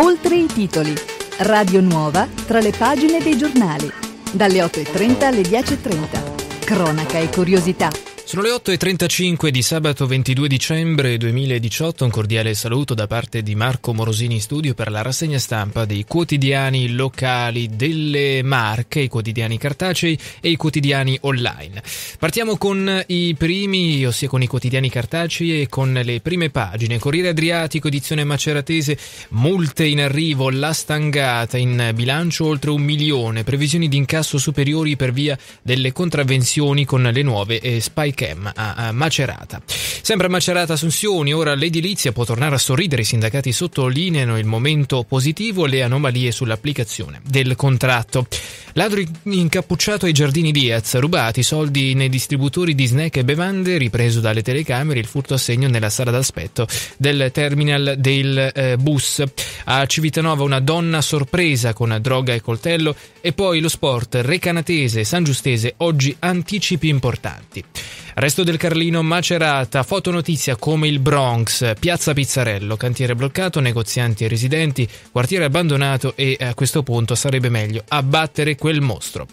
Oltre i titoli. Radio Nuova tra le pagine dei giornali. Dalle 8.30 alle 10.30. Cronaca e curiosità. Sono le 8.35 di sabato 22 dicembre 2018, un cordiale saluto da parte di Marco Morosini in studio per la rassegna stampa dei quotidiani locali delle Marche, i quotidiani cartacei e i quotidiani online. Partiamo con i primi, ossia con i quotidiani cartacei e con le prime pagine. Corriere Adriatico, edizione maceratese, multe in arrivo, la stangata, in bilancio oltre un milione, previsioni di incasso superiori per via delle contravvenzioni con le nuove eh, spike Chem a Macerata. Sempre a Macerata Assunzioni, ora l'edilizia può tornare a sorridere. I sindacati sottolineano il momento positivo e le anomalie sull'applicazione del contratto. Ladro incappucciato ai giardini Diaz, rubati soldi nei distributori di snack e bevande, ripreso dalle telecamere il furto a segno nella sala d'aspetto del terminal del eh, bus. A Civitanova una donna sorpresa con droga e coltello e poi lo sport recanatese e giustese oggi anticipi importanti. Resto del Carlino macerata, fotonotizia come il Bronx, piazza Pizzarello, cantiere bloccato, negozianti e residenti, quartiere abbandonato e a questo punto sarebbe meglio abbattere quel mostro.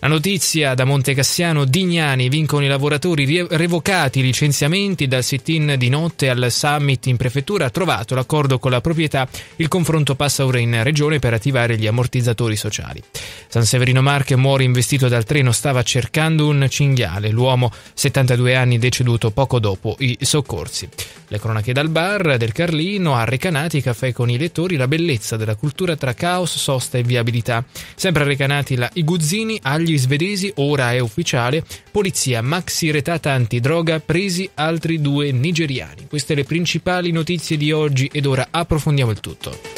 La notizia da Montecassiano Dignani vincono i lavoratori revocati i licenziamenti dal sit-in di notte al summit in prefettura ha trovato l'accordo con la proprietà, il confronto passa ora in regione per attivare gli ammortizzatori sociali. San Severino Marche muore investito dal treno, stava cercando un cinghiale, l'uomo 72 anni deceduto poco dopo i soccorsi. Le cronache dal bar del Carlino a Recanati caffè con i lettori, la bellezza della cultura tra caos, sosta e viabilità. Sempre a Recanati la Iguzzini agli dagli svedesi, ora è ufficiale, polizia maxi retata antidroga, presi altri due nigeriani. Queste le principali notizie di oggi ed ora approfondiamo il tutto.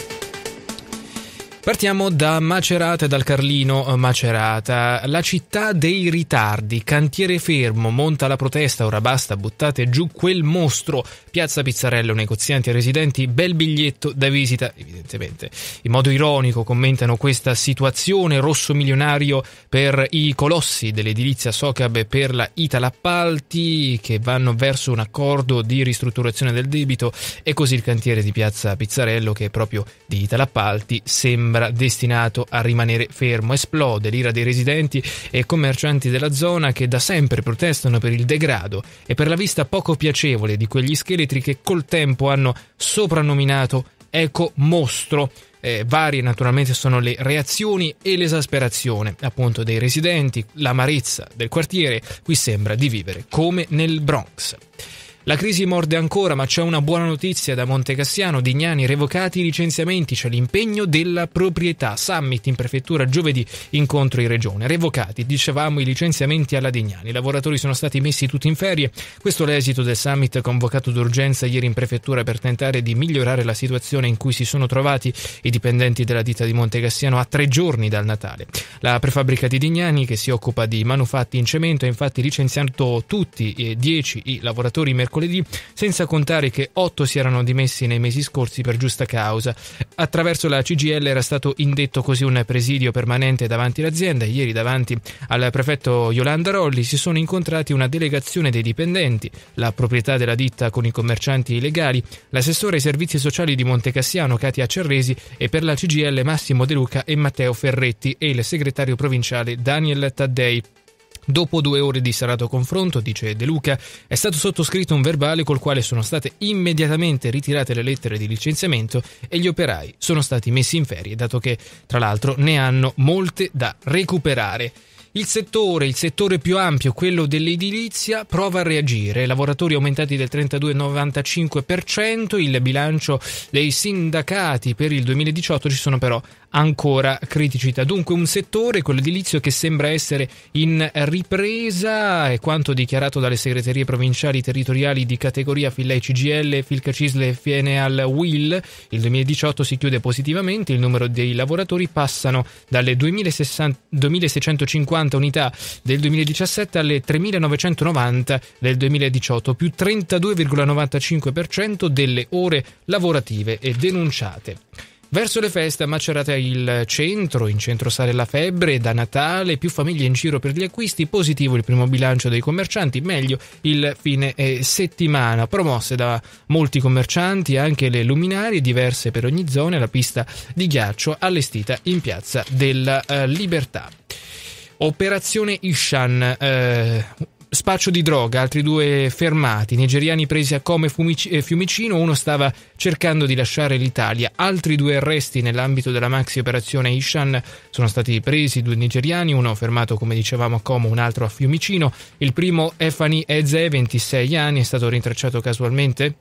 Partiamo da Macerata e dal Carlino eh, Macerata, la città dei ritardi, cantiere fermo, monta la protesta, ora basta, buttate giù quel mostro, piazza Pizzarello, negozianti e residenti, bel biglietto da visita, evidentemente. In modo ironico commentano questa situazione, rosso milionario per i colossi dell'edilizia Socab e per la Italappalti che vanno verso un accordo di ristrutturazione del debito e così il cantiere di piazza Pizzarello che è proprio di Italappalti sembra sembra destinato a rimanere fermo. Esplode l'ira dei residenti e commercianti della zona che da sempre protestano per il degrado e per la vista poco piacevole di quegli scheletri che col tempo hanno soprannominato eco mostro. Eh, varie naturalmente sono le reazioni e l'esasperazione appunto dei residenti, l'amarezza del quartiere, qui sembra di vivere come nel Bronx. La crisi morde ancora, ma c'è una buona notizia da Montecassiano, Dignani revocati i licenziamenti, c'è l'impegno della proprietà, summit in prefettura giovedì, incontro in regione, revocati, dicevamo i licenziamenti alla Dignani, i lavoratori sono stati messi tutti in ferie, questo è l'esito del summit convocato d'urgenza ieri in prefettura per tentare di migliorare la situazione in cui si sono trovati i dipendenti della ditta di Montecassiano a tre giorni dal Natale. La prefabbrica di Dignani, che si occupa di manufatti in cemento, ha infatti licenziato tutti e eh, dieci i lavoratori mercoledì mercoledì, senza contare che otto si erano dimessi nei mesi scorsi per giusta causa. Attraverso la CGL era stato indetto così un presidio permanente davanti all'azienda. Ieri davanti al prefetto Yolanda Rolli si sono incontrati una delegazione dei dipendenti, la proprietà della ditta con i commercianti illegali, l'assessore ai servizi sociali di Montecassiano Katia Cerresi e per la CGL Massimo De Luca e Matteo Ferretti e il segretario provinciale Daniel Taddei. Dopo due ore di serato confronto, dice De Luca, è stato sottoscritto un verbale col quale sono state immediatamente ritirate le lettere di licenziamento e gli operai sono stati messi in ferie, dato che, tra l'altro, ne hanno molte da recuperare. Il settore, il settore più ampio, quello dell'edilizia, prova a reagire. Lavoratori aumentati del 32,95%, il bilancio dei sindacati per il 2018 ci sono però ancora criticità. Dunque un settore, quello edilizio, che sembra essere in ripresa, è quanto dichiarato dalle segreterie provinciali territoriali di categoria Fillei CGL, Filca Cisle e Fieneal Will. Il 2018 si chiude positivamente, il numero dei lavoratori passano dalle 2650 unità del 2017 alle 3990 del 2018, più 32,95% delle ore lavorative e denunciate. Verso le feste a Macerata il centro, in centro sale la febbre, da Natale più famiglie in giro per gli acquisti, positivo il primo bilancio dei commercianti, meglio il fine eh, settimana. Promosse da molti commercianti anche le luminarie diverse per ogni zona, la pista di ghiaccio allestita in Piazza della eh, Libertà. Operazione Ishan, eh, spaccio di droga, altri due fermati, nigeriani presi a Come e eh, Fiumicino, uno stava cercando di lasciare l'Italia, altri due arresti nell'ambito della maxi operazione Ishan sono stati presi, due nigeriani, uno fermato come dicevamo a Como, un altro a Fiumicino, il primo Efani Eze, 26 anni, è stato rintracciato casualmente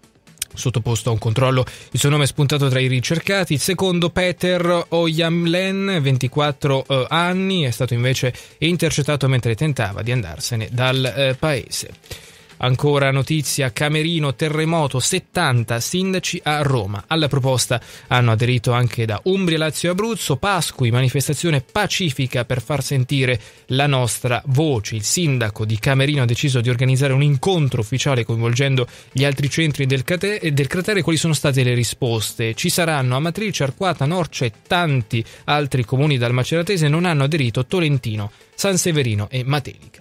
sottoposto a un controllo. Il suo nome è spuntato tra i ricercati. Il secondo, Peter Oyamlen, 24 eh, anni, è stato invece intercettato mentre tentava di andarsene dal eh, paese. Ancora notizia, Camerino, terremoto, 70 sindaci a Roma. Alla proposta hanno aderito anche da Umbria, Lazio e Abruzzo, Pasqui, manifestazione pacifica per far sentire la nostra voce. Il sindaco di Camerino ha deciso di organizzare un incontro ufficiale coinvolgendo gli altri centri del, cate- del cratere. Quali sono state le risposte? Ci saranno Amatrice, Arquata, Norcia e tanti altri comuni dal Maceratese non hanno aderito Tolentino, San Severino e Matelica.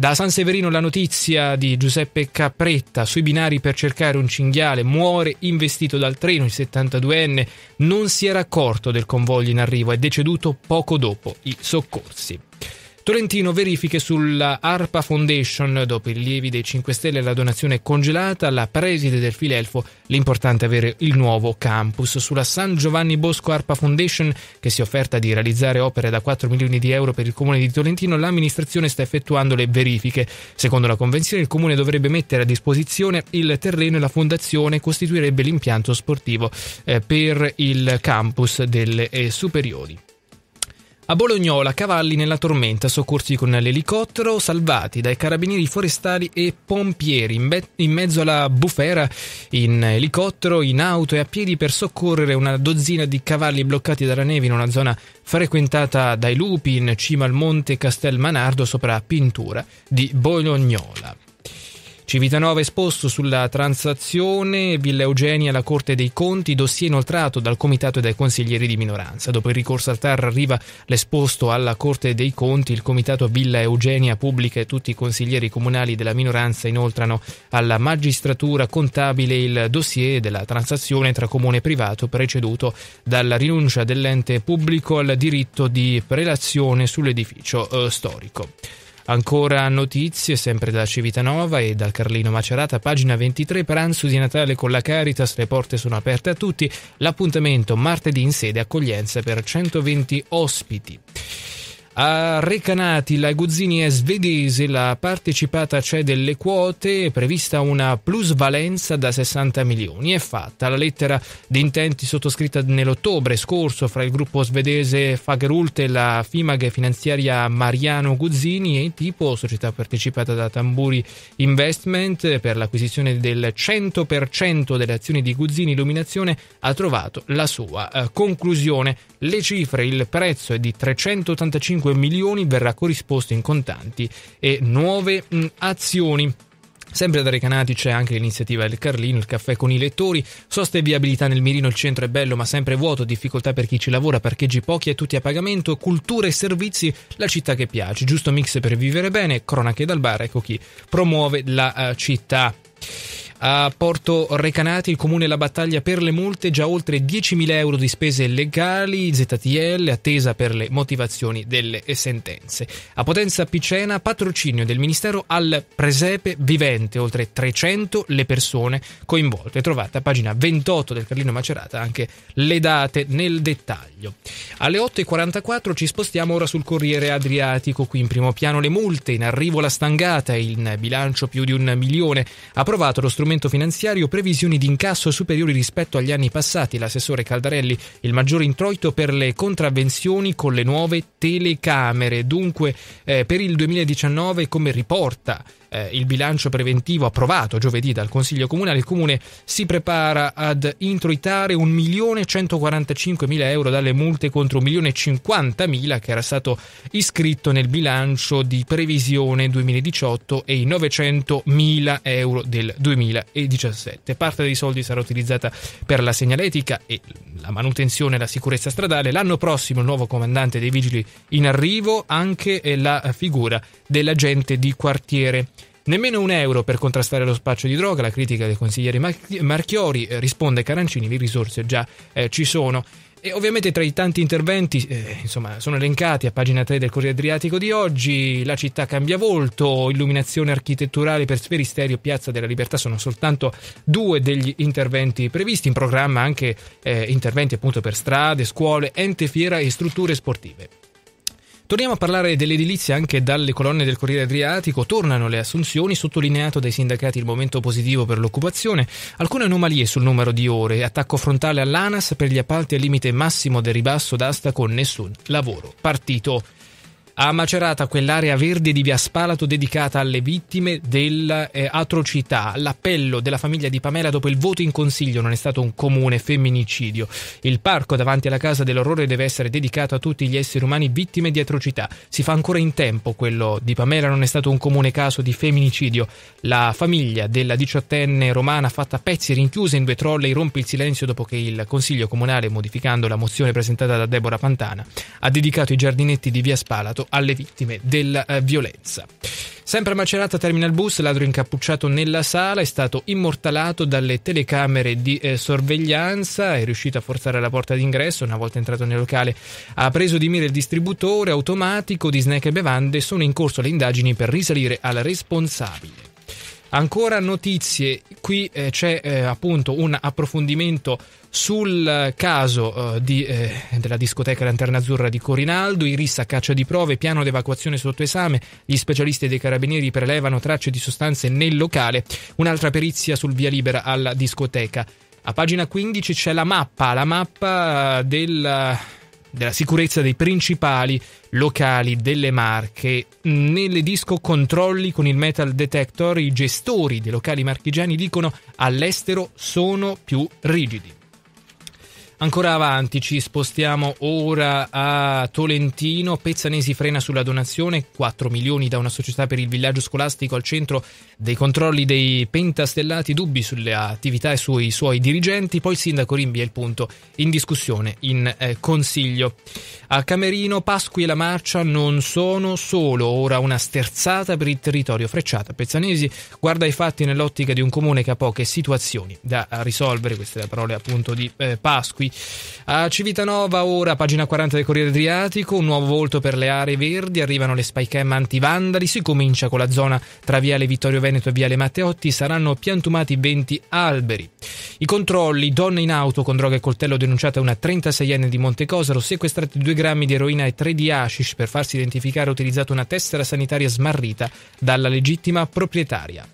Da San Severino la notizia di Giuseppe Capretta sui binari per cercare un cinghiale, muore investito dal treno, il 72enne non si era accorto del convoglio in arrivo, è deceduto poco dopo i soccorsi. Tolentino verifiche sulla ARPA Foundation, dopo i rilievi dei 5 Stelle e la donazione congelata, la preside del Filelfo, l'importante è avere il nuovo campus. Sulla San Giovanni Bosco ARPA Foundation, che si è offerta di realizzare opere da 4 milioni di euro per il comune di Tolentino, l'amministrazione sta effettuando le verifiche. Secondo la convenzione il comune dovrebbe mettere a disposizione il terreno e la fondazione costituirebbe l'impianto sportivo eh, per il campus delle eh, superiori. A Bolognola, cavalli nella tormenta, soccorsi con l'elicottero, salvati dai carabinieri forestali e pompieri, in, be- in mezzo alla bufera, in elicottero, in auto e a piedi per soccorrere una dozzina di cavalli bloccati dalla neve in una zona frequentata dai lupi in cima al monte Castelmanardo sopra Pintura di Bolognola. Civitanova esposto sulla transazione Villa Eugenia alla Corte dei Conti, dossier inoltrato dal Comitato e dai consiglieri di minoranza. Dopo il ricorso al TAR arriva l'esposto alla Corte dei Conti, il Comitato Villa Eugenia pubblica e tutti i consiglieri comunali della minoranza inoltrano alla magistratura contabile il dossier della transazione tra comune e privato preceduto dalla rinuncia dell'ente pubblico al diritto di prelazione sull'edificio eh, storico. Ancora notizie sempre da Civitanova e dal Carlino Macerata, pagina 23, pranzo di Natale con la Caritas, le porte sono aperte a tutti, l'appuntamento martedì in sede accoglienza per 120 ospiti. A Recanati la Guzzini è svedese, la partecipata c'è delle quote, è prevista una plusvalenza da 60 milioni. È fatta la lettera di intenti sottoscritta nell'ottobre scorso fra il gruppo svedese Fagerult e la FIMAG finanziaria Mariano Guzzini e tipo società partecipata da Tamburi Investment per l'acquisizione del 100% delle azioni di Guzzini Illuminazione ha trovato la sua eh, conclusione. Le cifre, il prezzo è di 385 5 milioni verrà corrisposto in contanti e nuove mh, mm, azioni. Sempre da Recanati c'è anche l'iniziativa del Carlino, il caffè con i lettori, sosta e viabilità nel mirino, il centro è bello ma sempre vuoto, difficoltà per chi ci lavora, parcheggi pochi e tutti a pagamento, cultura e servizi, la città che piace, giusto mix per vivere bene, cronache dal bar, ecco chi promuove la uh, città. A Porto Recanati il comune la battaglia per le multe, già oltre 10.000 euro di spese legali, ZTL, attesa per le motivazioni delle sentenze. A Potenza Picena patrocinio del Ministero al presepe vivente, oltre 300 le persone coinvolte. Trovate a pagina 28 del Carlino Macerata anche le date nel dettaglio. Alle 8.44 ci spostiamo ora sul Corriere Adriatico, qui in primo piano le multe, in arrivo la stangata, in bilancio più di un milione. Approvato lo strumento documento finanziario previsioni di incasso superiori rispetto agli anni passati. L'assessore Caldarelli, il maggiore introito per le contravvenzioni con le nuove telecamere. Dunque, eh, per il 2019, come riporta eh, il bilancio preventivo approvato giovedì dal Consiglio Comunale, il Comune si prepara ad introitare 1.145.000 euro dalle multe contro 1.050.000 che era stato iscritto nel bilancio di previsione 2018 e i 900.000 euro del 2017. Parte dei soldi sarà utilizzata per la segnaletica e la manutenzione e la sicurezza stradale. L'anno prossimo il nuovo comandante dei vigili in arrivo, anche la figura dell'agente di quartiere. Nemmeno un euro per contrastare lo spaccio di droga, la critica del consigliere Marchiori, eh, risponde Carancini, le risorse già eh, ci sono. E ovviamente tra i tanti interventi, eh, insomma, sono elencati a pagina 3 del Corriere Adriatico di oggi, la città cambia volto, illuminazione architetturale per Sferisterio, Piazza della Libertà, sono soltanto due degli interventi previsti, in programma anche eh, interventi appunto per strade, scuole, ente fiera e strutture sportive. Torniamo a parlare dell'edilizia anche dalle colonne del Corriere Adriatico. Tornano le assunzioni, sottolineato dai sindacati il momento positivo per l'occupazione. Alcune anomalie sul numero di ore. Attacco frontale all'ANAS per gli appalti al limite massimo del ribasso d'asta con nessun lavoro partito ha macerata quell'area verde di Via Spalato dedicata alle vittime dell'atrocità. Eh, L'appello della famiglia di Pamela dopo il voto in consiglio non è stato un comune femminicidio. Il parco davanti alla casa dell'orrore deve essere dedicato a tutti gli esseri umani vittime di atrocità. Si fa ancora in tempo quello di Pamela, non è stato un comune caso di femminicidio. La famiglia della diciottenne romana fatta a pezzi rinchiusa in due trolle rompe il silenzio dopo che il Consiglio Comunale, modificando la mozione presentata da Deborah Pantana, ha dedicato i giardinetti di Via Spalato alle vittime della eh, violenza. Sempre a Macerata Terminal bus, ladro incappucciato nella sala, è stato immortalato dalle telecamere di eh, sorveglianza, è riuscito a forzare la porta d'ingresso, una volta entrato nel locale ha preso di mira il distributore automatico di snack e bevande, sono in corso le indagini per risalire al responsabile. Ancora notizie, qui eh, c'è eh, appunto un approfondimento sul caso eh, di, eh, della discoteca Lanterna Azzurra di Corinaldo, i Irissa caccia di prove, piano d'evacuazione sotto esame, gli specialisti dei carabinieri prelevano tracce di sostanze nel locale, un'altra perizia sul via libera alla discoteca. A pagina 15 c'è la mappa, la mappa eh, del della sicurezza dei principali locali delle marche. Nelle disco controlli con il metal detector i gestori dei locali marchigiani dicono all'estero sono più rigidi. Ancora avanti ci spostiamo ora a Tolentino, Pezzanesi frena sulla donazione, 4 milioni da una società per il villaggio scolastico al centro dei controlli dei pentastellati, dubbi sulle attività e sui suoi dirigenti, poi il sindaco rinvia il punto in discussione in eh, consiglio. A Camerino Pasqui e la marcia non sono solo ora una sterzata per il territorio frecciata. Pezzanesi guarda i fatti nell'ottica di un comune che ha poche situazioni da risolvere, queste le parole appunto di eh, Pasqui. A Civitanova ora, pagina 40 del Corriere Adriatico, un nuovo volto per le aree verdi, arrivano le spycam antivandali, si comincia con la zona tra Viale Vittorio Veneto e Viale Matteotti, saranno piantumati 20 alberi. I controlli, donne in auto con droga e coltello denunciata una 36enne di Montecosaro, sequestrati 2 grammi di eroina e 3 di hashish per farsi identificare ha utilizzato una tessera sanitaria smarrita dalla legittima proprietaria.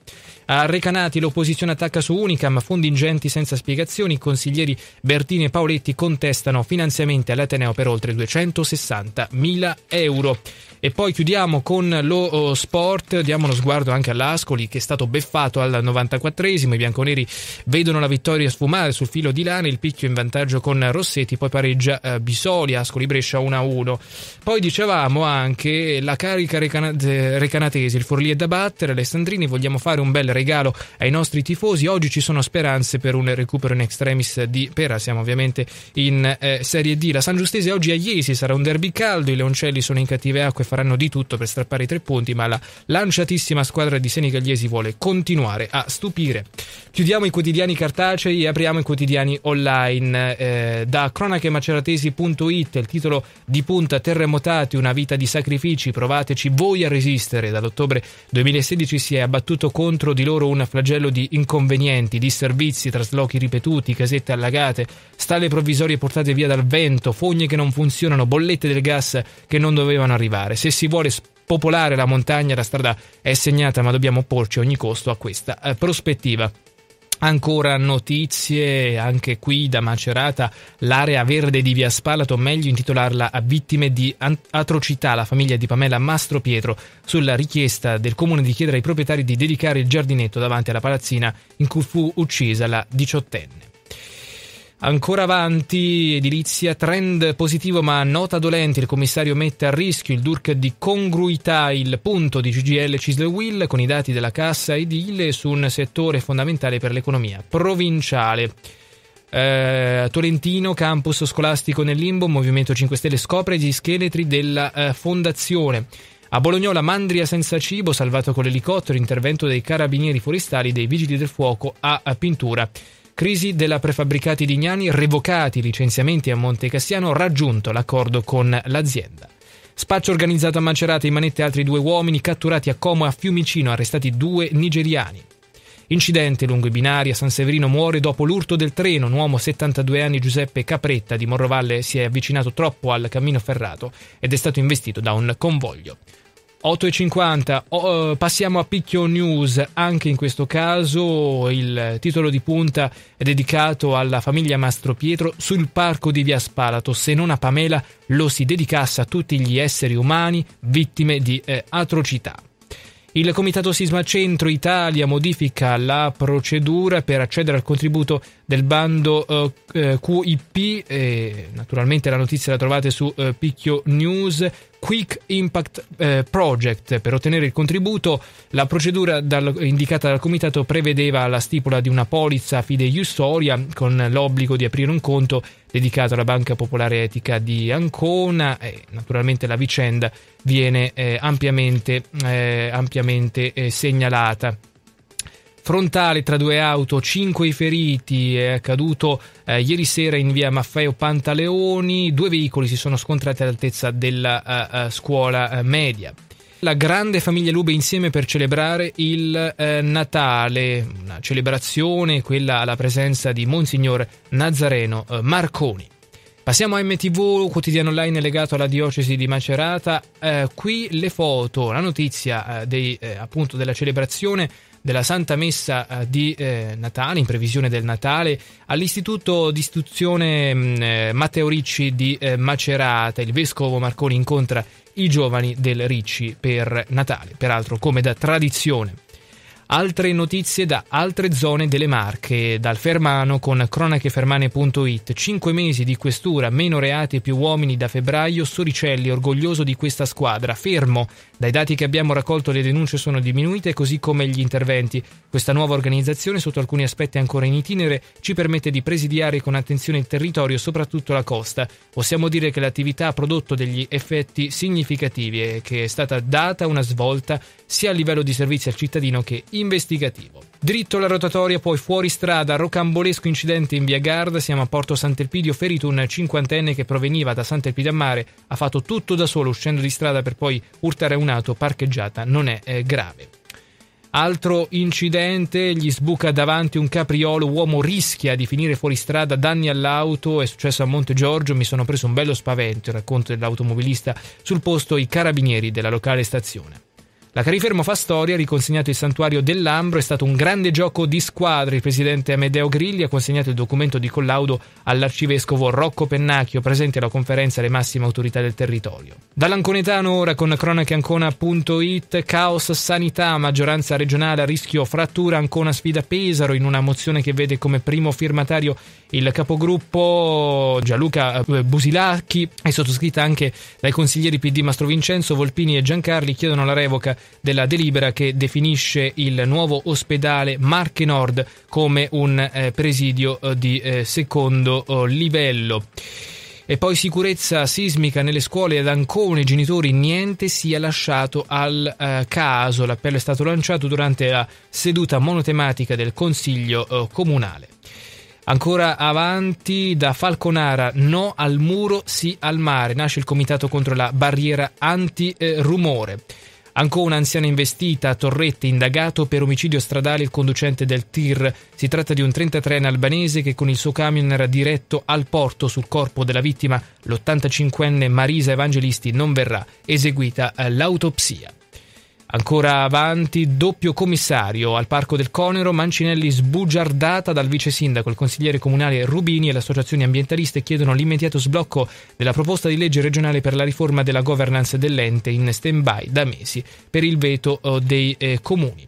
A Recanati l'opposizione attacca su Unica, ma fondi ingenti senza spiegazioni, i consiglieri Bertini e Paoletti contestano finanziamenti all'Ateneo per oltre 260 mila euro. E poi chiudiamo con lo oh, sport, diamo uno sguardo anche all'Ascoli che è stato beffato al 94esimo, i bianconeri vedono la vittoria sfumare sul filo di lana, il picchio in vantaggio con Rossetti, poi pareggia eh, Bisoli, Ascoli-Brescia 1-1. Poi dicevamo anche la carica eh, recanatese, il Forlì è da battere, Alessandrini, vogliamo fare un bel regalo ai nostri tifosi. Oggi ci sono speranze per un recupero in extremis di Pera, siamo ovviamente in eh, Serie D. La San Giustese oggi a Iesi sarà un derby caldo, i Leoncelli sono in cattive acque e faranno di tutto per strappare i tre punti, ma la lanciatissima squadra di Senigallesi vuole continuare a stupire. Chiudiamo i quotidiani cartacei e apriamo i quotidiani online. Eh, da cronachemaceratesi.it il titolo di punta Terremotati, una vita di sacrifici, provateci voi a resistere. Dall'ottobre 2016 si è abbattuto contro di loro un flagello di inconvenienti, disservizi, traslochi ripetuti, casette allagate, stalle provvisorie portate via dal vento, fogne che non funzionano, bollette del gas che non dovevano arrivare. Se si vuole popolare la montagna, la strada è segnata, ma dobbiamo opporci a ogni costo a questa eh, prospettiva. Ancora notizie anche qui da Macerata, l'area verde di Via Spalato, meglio intitolarla a vittime di atrocità, la famiglia di Pamela Mastro Pietro, sulla richiesta del comune di chiedere ai proprietari di dedicare il giardinetto davanti alla palazzina in cui fu uccisa la diciottenne. Ancora avanti, edilizia, trend positivo ma nota dolente, il commissario mette a rischio il DURC di congruità, il punto di CGL Cisle Will con i dati della cassa edile su un settore fondamentale per l'economia provinciale. Eh, Tolentino, campus scolastico nel limbo, Movimento 5 Stelle scopre gli scheletri della eh, fondazione. A Bolognola mandria senza cibo, salvato con l'elicottero, intervento dei carabinieri forestali e dei vigili del fuoco a, a pintura. Crisi della prefabbricati Dignani, revocati i licenziamenti a Monte Cassiano, raggiunto l'accordo con l'azienda. Spaccio organizzato a Macerata, in manette altri due uomini, catturati a Como a Fiumicino, arrestati due nigeriani. Incidente lungo i binari a San Severino muore dopo l'urto del treno. Un uomo 72 anni Giuseppe Capretta di Morrovalle si è avvicinato troppo al cammino ferrato ed è stato investito da un convoglio. 8.50, oh, eh, passiamo a Picchio News, anche in questo caso il titolo di punta è dedicato alla famiglia Mastro Pietro sul parco di Via Spalato, se non a Pamela lo si dedicasse a tutti gli esseri umani vittime di eh, atrocità. Il Comitato Sisma Centro Italia modifica la procedura per accedere al contributo del bando eh, eh QIP, naturalmente la notizia la trovate su eh, Picchio News, Quick Impact eh, Project. Per ottenere il contributo, la procedura dal, indicata dal comitato prevedeva la stipula di una polizza fideiussoria con l'obbligo di aprire un conto dedicato alla Banca Popolare Etica di Ancona e naturalmente la vicenda viene eh, ampiamente, eh, ampiamente eh, segnalata frontale tra due auto, 5 feriti, è accaduto eh, ieri sera in via Maffeo Pantaleoni, due veicoli si sono scontrati all'altezza della uh, uh, scuola eh, media. La grande famiglia Lube insieme per celebrare il eh, Natale, una celebrazione quella alla presenza di Monsignor Nazareno eh, Marconi. Passiamo a MTV, quotidiano online legato alla diocesi di Macerata. Eh, qui le foto, la notizia dei, appunto della celebrazione della Santa Messa eh, di eh, Natale, in previsione del Natale, all'Istituto di Istruzione mh, mm, eh, Matteo Ricci di eh, Macerata. Il vescovo Marconi incontra i giovani del Ricci per Natale, peraltro come da tradizione. Altre notizie da altre zone delle Marche, dal Fermano con cronachefermane.it. Cinque mesi di questura, meno reati e più uomini da febbraio, Soricelli orgoglioso di questa squadra, fermo. Dai dati che abbiamo raccolto le denunce sono diminuite così come gli interventi. Questa nuova organizzazione, sotto alcuni aspetti ancora in itinere, ci permette di presidiare con attenzione il territorio, soprattutto la costa. Possiamo dire che l'attività ha prodotto degli effetti significativi e che è stata data una svolta sia a livello di servizi al cittadino che investigativo. Dritto la rotatoria, poi fuori strada, rocambolesco incidente in via Garda, siamo a Porto Sant'Elpidio, ferito un cinquantenne che proveniva da Sant'Elpidio a Mare, ha fatto tutto da solo uscendo di strada per poi urtare un'auto parcheggiata, non è eh, grave. Altro incidente, gli sbuca davanti un capriolo, uomo rischia di finire fuori strada, danni all'auto, è successo a Monte Giorgio, mi sono preso un bello spavento, il racconto dell'automobilista, sul posto i carabinieri della locale stazione. La Carifermo fa storia, riconsegnato il santuario dell'Ambro, è stato un grande gioco di squadra. Il presidente Amedeo Grilli ha consegnato il documento di collaudo all'arcivescovo Rocco Pennacchio, presente alla conferenza alle massime autorità del territorio. Dall'Anconetano ora con cronacheancona.it, caos sanità, maggioranza regionale a rischio frattura, Ancona sfida Pesaro in una mozione che vede come primo firmatario il capogruppo Gianluca eh, Busilacchi è sottoscritta anche dai consiglieri PD Mastro Vincenzo, Volpini e Giancarli chiedono la revoca della delibera che definisce il nuovo ospedale Marche Nord come un eh, presidio eh, di eh, secondo eh, livello. E poi sicurezza sismica nelle scuole ad Ancone, genitori, niente sia lasciato al eh, caso. L'appello è stato lanciato durante la seduta monotematica del Consiglio eh, Comunale. Ancora avanti da Falconara, no al muro, sì al mare. Nasce il comitato contro la barriera anti-rumore. Eh, Ancora un'anziana investita a Torrette indagato per omicidio stradale il conducente del TIR. Si tratta di un 33enne albanese che con il suo camion era diretto al porto sul corpo della vittima, l'85enne Marisa Evangelisti non verrà eseguita eh, l'autopsia. Ancora avanti, doppio commissario al Parco del Conero, Mancinelli sbugiardata dal vice sindaco, il consigliere comunale Rubini e le associazioni ambientaliste chiedono l'immediato sblocco della proposta di legge regionale per la riforma della governance dell'ente in stand-by da mesi per il veto eh, dei eh, comuni.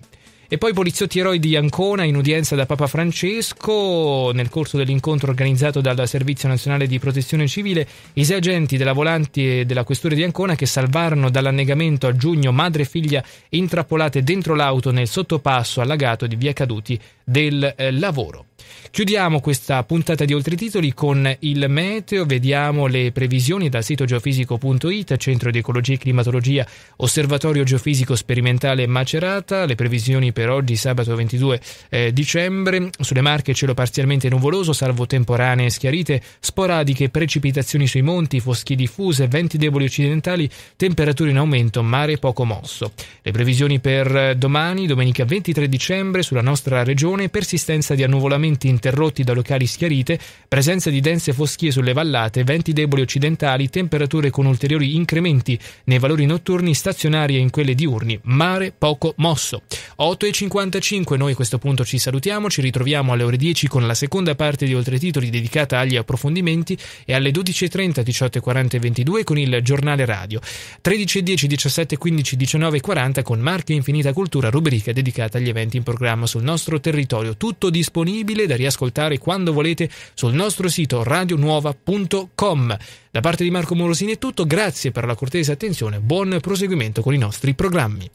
E poi i poliziotti eroi di Ancona in udienza da Papa Francesco. Nel corso dell'incontro organizzato dal Servizio Nazionale di Protezione Civile, i sei agenti della Volanti e della Questura di Ancona che salvarono dall'annegamento a giugno madre e figlia intrappolate dentro l'auto nel sottopasso allagato di Via Caduti del eh, Lavoro. Chiudiamo questa puntata di Oltre Titoli con il meteo, vediamo le previsioni dal sito geofisico.it, Centro di Ecologia e Climatologia, Osservatorio Geofisico Sperimentale Macerata, le previsioni per oggi sabato 22 eh, dicembre. Sulle Marche cielo parzialmente nuvoloso, salvo temporanee schiarite, sporadiche precipitazioni sui monti, foschie diffuse, venti deboli occidentali, temperature in aumento, mare poco mosso. Le previsioni per domani, domenica 23 dicembre, sulla nostra regione persistenza di annuvolamenti interrotti da locali schiarite, presenza di dense foschie sulle vallate, venti deboli occidentali, temperature con ulteriori incrementi nei valori notturni stazionari e in quelle diurni, mare poco mosso. 8 8.55 noi a questo punto ci salutiamo, ci ritroviamo alle ore 10 con la seconda parte di Oltre Titoli dedicata agli approfondimenti e alle 12.30, 18.40 e 22 con il giornale radio, 13.10, 17.15, 19.40 con Marche Infinita Cultura, rubrica dedicata agli eventi in programma sul nostro territorio, tutto disponibile da riascoltare quando volete sul nostro sito radionuova.com. Da parte di Marco Morosini è tutto, grazie per la cortese attenzione, buon proseguimento con i nostri programmi.